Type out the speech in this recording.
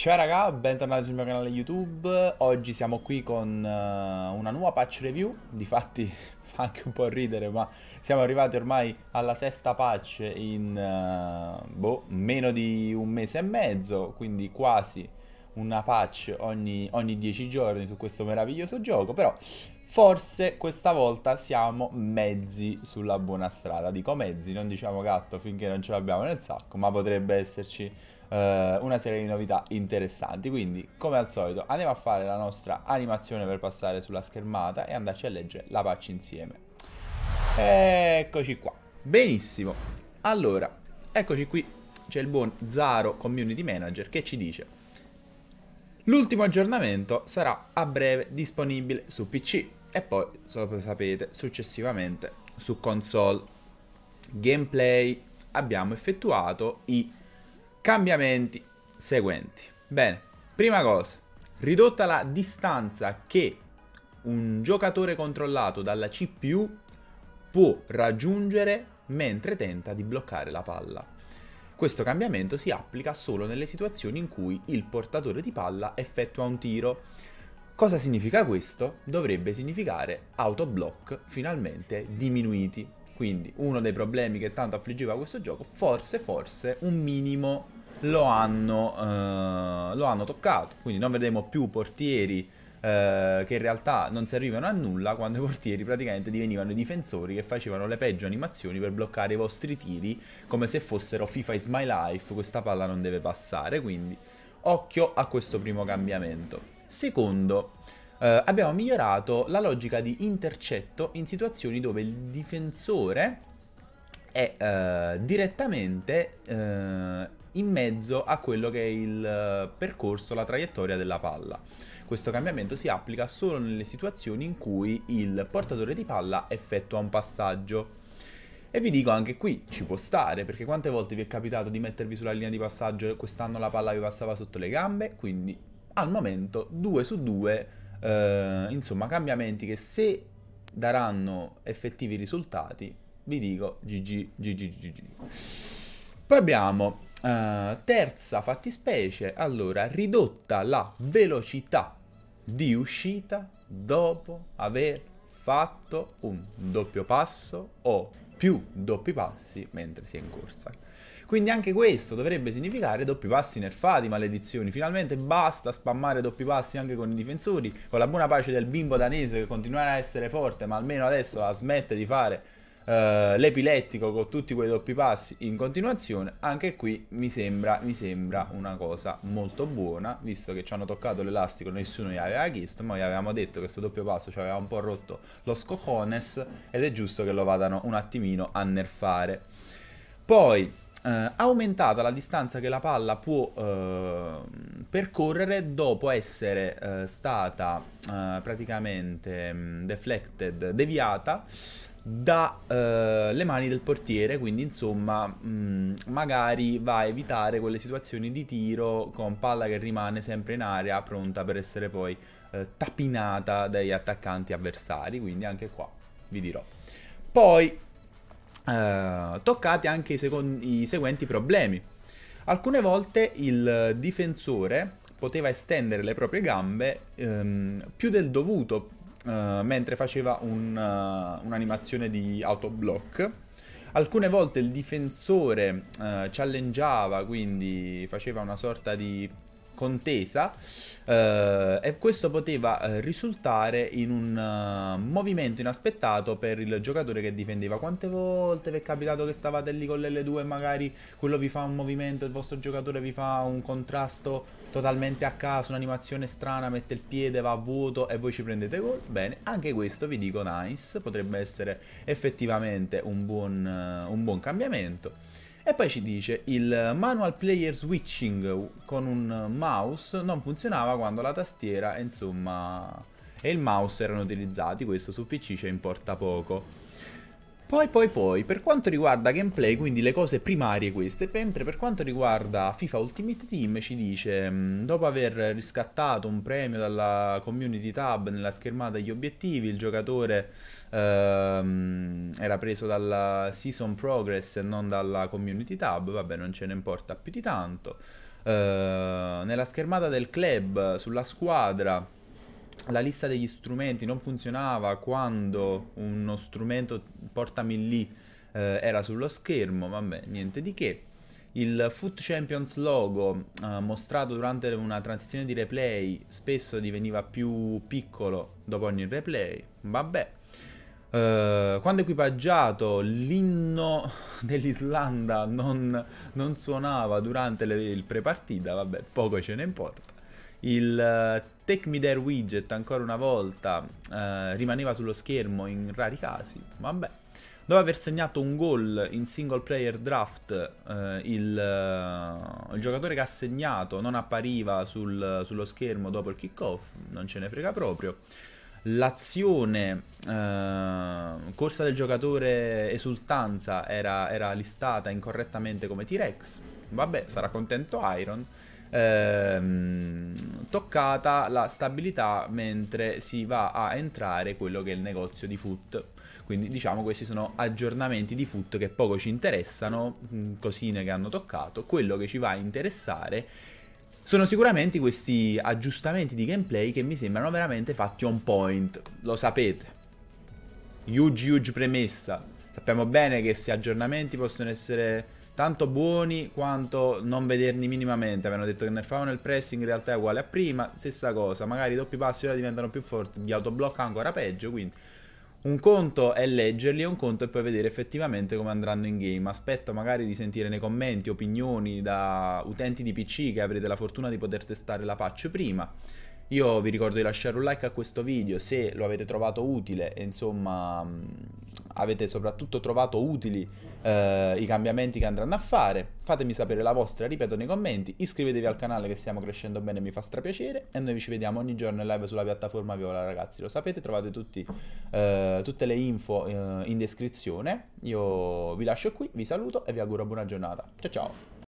Ciao raga, bentornati sul mio canale YouTube, oggi siamo qui con eh, una nuova patch review, difatti fa anche un po' ridere ma siamo arrivati ormai alla sesta patch in eh, boh, meno di un mese e mezzo, quindi quasi una patch ogni, ogni 10 giorni su questo meraviglioso gioco, però Forse questa volta siamo mezzi sulla buona strada. Dico mezzi, non diciamo gatto finché non ce l'abbiamo nel sacco, ma potrebbe esserci eh, una serie di novità interessanti. Quindi, come al solito, andiamo a fare la nostra animazione per passare sulla schermata e andarci a leggere la patch insieme. Eccoci qua. Benissimo. Allora, eccoci qui. C'è il buon Zaro Community Manager che ci dice L'ultimo aggiornamento sarà a breve disponibile su PC e poi, come sapete, successivamente su console. Gameplay abbiamo effettuato i cambiamenti seguenti. Bene, prima cosa, ridotta la distanza che un giocatore controllato dalla CPU può raggiungere mentre tenta di bloccare la palla. Questo cambiamento si applica solo nelle situazioni in cui il portatore di palla effettua un tiro. Cosa significa questo? Dovrebbe significare autoblock finalmente diminuiti. Quindi uno dei problemi che tanto affliggeva questo gioco, forse forse un minimo lo hanno, eh, lo hanno toccato. Quindi non vedremo più portieri eh, che in realtà non servivano a nulla quando i portieri praticamente divenivano i difensori che facevano le peggio animazioni per bloccare i vostri tiri come se fossero FIFA is my life, questa palla non deve passare. Quindi occhio a questo primo cambiamento. Secondo, Uh, abbiamo migliorato la logica di intercetto in situazioni dove il difensore è uh, direttamente uh, in mezzo a quello che è il eh, percorso, la traiettoria della palla. Questo cambiamento si applica solo nelle situazioni in cui il portatore di palla effettua un passaggio. E vi dico anche qui, ci può stare, perché quante volte vi è capitato di mettervi sulla linea di passaggio e quest'anno la palla vi passava sotto le gambe, quindi al momento 2 su 2, eh, insomma, cambiamenti che se daranno effettivi risultati, vi dico GG, GG, GG. Poi abbiamo Uh, terza fattispecie, allora, ridotta la velocità di uscita dopo aver fatto un doppio passo o più doppi passi mentre si è in corsa. Quindi anche questo dovrebbe significare doppi passi nerfati, maledizioni. Finalmente basta spammare doppi passi anche con i difensori, con la buona pace del bimbo danese che continuerà a essere forte, ma almeno adesso la smette di fare eh, l'epilettico con tutti quei doppi passi in continuazione, anche qui mi sembra, mi sembra una cosa molto buona, visto che ci hanno toccato l'elastico, nessuno gli aveva chiesto, ma gli avevamo detto che questo doppio passo ci aveva un po' rotto lo scojones ed è giusto che lo vadano un attimino a nerfare. Poi Uh, aumentata la distanza che la palla può uh, percorrere dopo essere uh, stata praticamente um, deflected, deviata dalle eh, mani del portiere, quindi insomma mh, mm, magari va a evitare quelle situazioni di tiro con palla che rimane sempre in aria pronta per essere poi eh, tapinata dagli attaccanti avversari, quindi anche qua vi dirò. Poi eh, toccate anche i, i seguenti problemi. Alcune volte il difensore poteva estendere le proprie gambe ehm, più del dovuto eh, mentre faceva un, uh, un'animazione di autoblock. Alcune volte il difensore uh, eh, challengeava, quindi faceva una sorta di contesa eh, e questo poteva eh, risultare in un uh, movimento inaspettato per il giocatore che difendeva. Quante volte vi è capitato che stavate lì con l'L2 e magari quello vi fa un movimento, il vostro giocatore vi fa un contrasto totalmente a caso, un'animazione strana, mette il piede, va a vuoto e voi ci prendete gol. Bene, anche questo vi dico nice, potrebbe essere effettivamente un buon, uh, un buon cambiamento. E poi ci dice il manual player switching con un mouse non funzionava quando la tastiera insomma e il mouse erano utilizzati, questo su PC ci importa poco. Poi poi poi, per quanto riguarda gameplay, quindi le cose primarie queste, mentre per quanto riguarda FIFA Ultimate Team ci dice, mm, dopo aver riscattato un premio dalla Community Tab nella schermata degli obiettivi, il giocatore ehm, era preso dalla Season Progress e non dalla Community Tab, vabbè non ce ne importa più di tanto. Eh, nella schermata del club, sulla squadra, la lista degli strumenti non funzionava quando uno strumento portami lì eh, era sullo schermo, vabbè, niente di che. Il Foot Champions logo eh, mostrato durante una transizione di replay spesso diveniva più piccolo dopo ogni replay, vabbè. Eh, quando equipaggiato l'inno dell'Islanda non, non suonava durante le, il prepartita, vabbè, poco ce ne importa. Il eh, Take Me There widget ancora una volta eh, rimaneva sullo schermo in rari casi, vabbè. Dopo aver segnato un gol in single player draft, eh, il, eh, il, giocatore che ha segnato non appariva sul, sullo schermo dopo il kickoff, non ce ne frega proprio. L'azione eh, corsa del giocatore esultanza era, era listata incorrettamente come T-Rex. Vabbè, sarà contento Iron ehm, toccata la stabilità mentre si va a entrare quello che è il negozio di foot. Quindi diciamo questi sono aggiornamenti di foot che poco ci interessano, mm, cosine che hanno toccato, quello che ci va a interessare sono sicuramente questi aggiustamenti di gameplay che mi sembrano veramente fatti on point, lo sapete. Huge, huge premessa. Sappiamo bene che questi aggiornamenti possono essere tanto buoni quanto non vederli minimamente. Avevano detto che nel favo nel pressing in realtà è uguale a prima, stessa cosa, magari i doppi passi ora diventano più forti, gli autoblocca ancora peggio, quindi un conto è leggerli e un conto è poi vedere effettivamente come andranno in game. Aspetto magari di sentire nei commenti opinioni da utenti di PC che avrete la fortuna di poter testare la patch prima. Io vi ricordo di lasciare un like a questo video se lo avete trovato utile e insomma avete soprattutto trovato utili eh, i cambiamenti che andranno a fare. Fatemi sapere la vostra, ripeto, nei commenti. Iscrivetevi al canale che stiamo crescendo bene, mi fa strapiacere. E noi ci vediamo ogni giorno in live sulla piattaforma Viola, ragazzi. Lo sapete, trovate tutti, eh, tutte le info eh, in descrizione. Io vi lascio qui, vi saluto e vi auguro buona giornata. Ciao ciao!